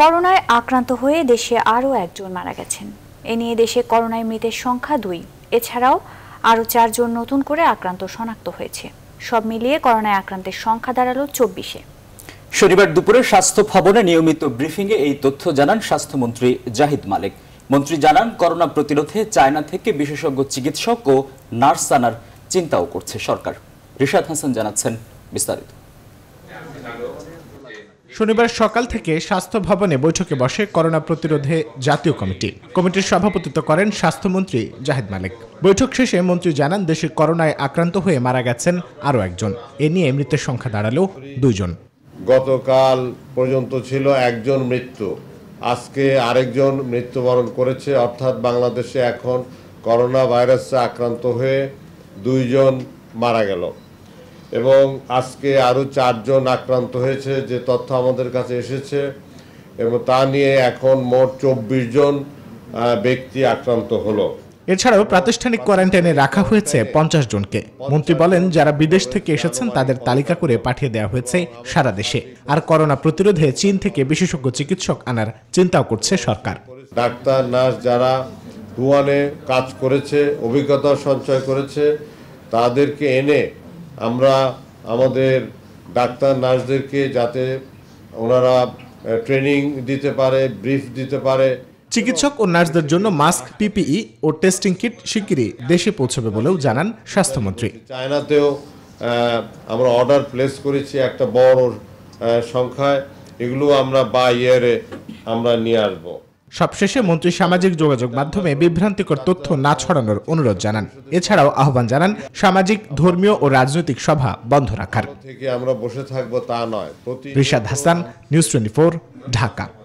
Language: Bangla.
করোনায় আক্রান্ত হয়ে দেশে আরও একজন মারা গেছেন এ নিয়ে দেশে করোনায় মৃতের সংখ্যা দুই এছাড়াও আরও চারজন নতুন করে আক্রান্ত শনাক্ত হয়েছে সব মিলিয়ে করোনায় আক্রান্তের সংখ্যা দাঁড়ালো চব্বিশে শনিবার দুপুরে স্বাস্থ্য ভবনে নিয়মিত ব্রিফিংয়ে এই তথ্য জানান স্বাস্থ্যমন্ত্রী জাহিদ মালিক মন্ত্রী জানান করোনা প্রতিরোধে চায়না থেকে বিশেষজ্ঞ চিকিৎসক ও নার্স আনার চিন্তাও করছে সরকার রিশাদ হাসান জানাচ্ছেন বিস্তারিত শনিবার সকাল থেকে স্বাস্থ্য ভবনে বৈঠকে বসে করোনা প্রতিরোধে জাতীয় কমিটি কমিটির সভাপতিত্ব করেন স্বাস্থ্যমন্ত্রী জাহেদ মালিক বৈঠক শেষে মন্ত্রী জানান দেশে করোনায় আক্রান্ত হয়ে মারা গেছেন আরও একজন এ নিয়ে মৃতের সংখ্যা দাঁড়ালো দুইজন গতকাল পর্যন্ত ছিল একজন মৃত্যু আজকে আরেকজন মৃত্যুবরণ করেছে অর্থাৎ বাংলাদেশে এখন করোনা ভাইরাসে আক্রান্ত হয়ে দুইজন মারা গেল এবং আজকে আরও চারজন আক্রান্ত হয়েছে যে তথ্য আমাদের কাছে এসেছে এবং তা নিয়ে এখন মোট চব্বিশ জন ব্যক্তি আক্রান্ত হলো এছাড়াও প্রাতিষ্ঠানিক কোয়ারেন্টাইনে রাখা হয়েছে পঞ্চাশ জনকে মন্ত্রী বলেন যারা বিদেশ থেকে এসেছেন তাদের তালিকা করে পাঠিয়ে দেওয়া হয়েছে সারা দেশে আর করোনা প্রতিরোধে চীন থেকে বিশেষজ্ঞ চিকিৎসক আনার চিন্তাও করছে সরকার ডাক্তার নার্স যারা ডুয়ানে কাজ করেছে অভিজ্ঞতা সঞ্চয় করেছে তাদেরকে এনে আমরা আমাদের ডাক্তার নার্সদেরকে যাতে ওনারা ট্রেনিং দিতে পারে ব্রিফ দিতে পারে চিকিৎসক ও নার্সদের জন্য মাস্ক পিপিই ও টেস্টিং কিট শিগগিরই দেশে পৌঁছবে বলেও জানান স্বাস্থ্যমন্ত্রী চায়নাতেও আমরা অর্ডার প্লেস করেছি একটা বড় সংখ্যায় এগুলো আমরা বা ইয়ারে আমরা নিয়ে আসবো সবশেষে মন্ত্রী সামাজিক যোগাযোগ মাধ্যমে বিভ্রান্তিকর তথ্য না ছড়ানোর অনুরোধ জানান এছাড়াও আহ্বান জানান সামাজিক ধর্মীয় ও রাজনৈতিক সভা বন্ধ রাখার আমরা বসে থাকবো তা নয় রিশাদ হাসান নিউজ টোয়েন্টি ঢাকা